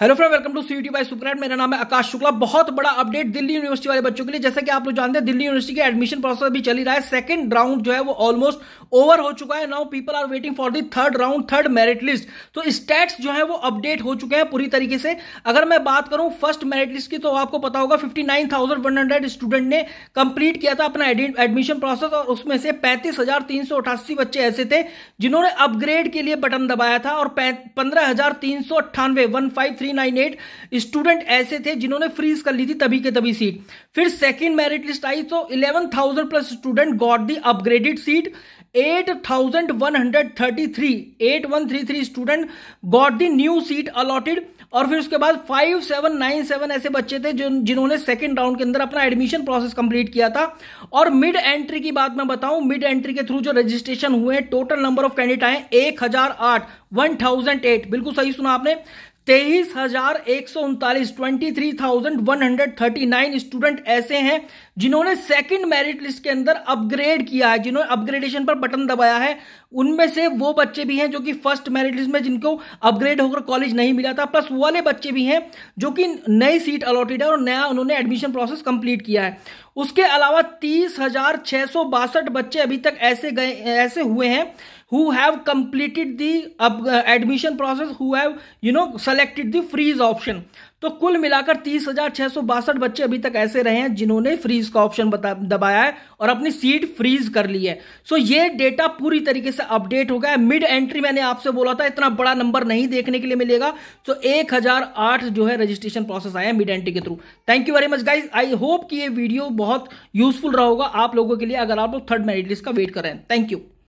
hello friend welcome to C UT by Supernet मेरा नाम है आकाश शुक्ला बहुत बड़ा अपडेट दिल्ली यूनिवर्सिटी वाले बच्चों के लिए जैसे कि आप लोग जानते हैं दिल्ली यूनिवर्सिटी के एडमिशन प्रोसेस अभी चल रहा है सेकंड राउंड जो है वो ऑलमोस्ट ओवर हो चुका है now people are waiting for the third round third merit list तो स्टेट्स जो है वो अपडेट हो चुके हैं पूरी तरीके से अगर मैं बात करूं फर्स्ट मेरिट लिस्ट की तो आपको पता होगा 59,100 स्टूडेंट ने कंप्लीट किया था अपना एडमिशन प्रोसेस और उसमें से पैंतीस बच्चे ऐसे थे जिन्होंने अपग्रेड के लिए बटन दबाया था और पंद्रह स्टूडेंट ऐसे थे जिन्होंने फ्रीज कर ली थी तभी के तभी सीट फिर सेकेंड मेरिट लिस्ट आई तो eleven plus student got the upgraded seat eight thousand one hundred thirty three eight one three three student got the new seat allotted और फिर उसके बाद फाइव सेवन नाइन सेवन ऐसे बच्चे थे जिन जिन्होंने सेकंड राउंड के अंदर अपना एडमिशन प्रोसेस कंप्लीट किया था और मिड एंट्री की बात मैं बताऊं मिड एंट्री के थ्रू जो रजिस्ट्रेशन हुए टोटल नंबर ऑफ कैंडिडेट आए एक हजार आठ वन थाउजेंड एट बिल्कुल सही सुना आपने तेईस हजार एक सौ उनतालीस twenty three thousand one hundred thirty nine student ऐसे हैं जिन्होंने सेकंड मेरिट लिस्ट के अंदर अपग्रेड किया है जिन्होंने अपग्रेडेशन पर बटन दबाया है उनमें से वो बच्चे भी हैं जो कि फर्स्ट मेरिट लिस्ट में जिनको अपग्रेड होकर कॉलेज नहीं मिला था प्लस वाले बच्चे भी हैं जो कि नई सीट अलॉटेड है और नया उन्होंने एडमिशन प्रोसेस कंप्लीट किया है उसके अलावा तीस हजार छह सौ बासठ बच्चे अभी तक ऐसे गए ऐसे हुए हैं who have completed the admission process who have you know selected the freeze option तो कुल मिलाकर तीस हजार छह सौ बासठ बच्चे अभी तक ऐसे रहे हैं जिन्होंने फ्रीज का ऑप्शन दबाया है और अपनी सीट फ्रीज कर ली है सो so ये डेटा पूरी तरीके से अपडेट हो गया है मिड एंट्री मैंने आपसे बोला था इतना बड़ा नंबर नहीं देखने के लिए मिलेगा तो एक हजार आठ जो है रजिस्ट्रेशन प्रोसेस आया मिड एंट्री के through thank you very much guys I hope कि ये वीडियो बहुत यूजफुल रहा होगा आप लोगों के लिए अगर आप लोग थर्ड मेरिट लिस्ट का वेट कर रहे हैं थैंक यू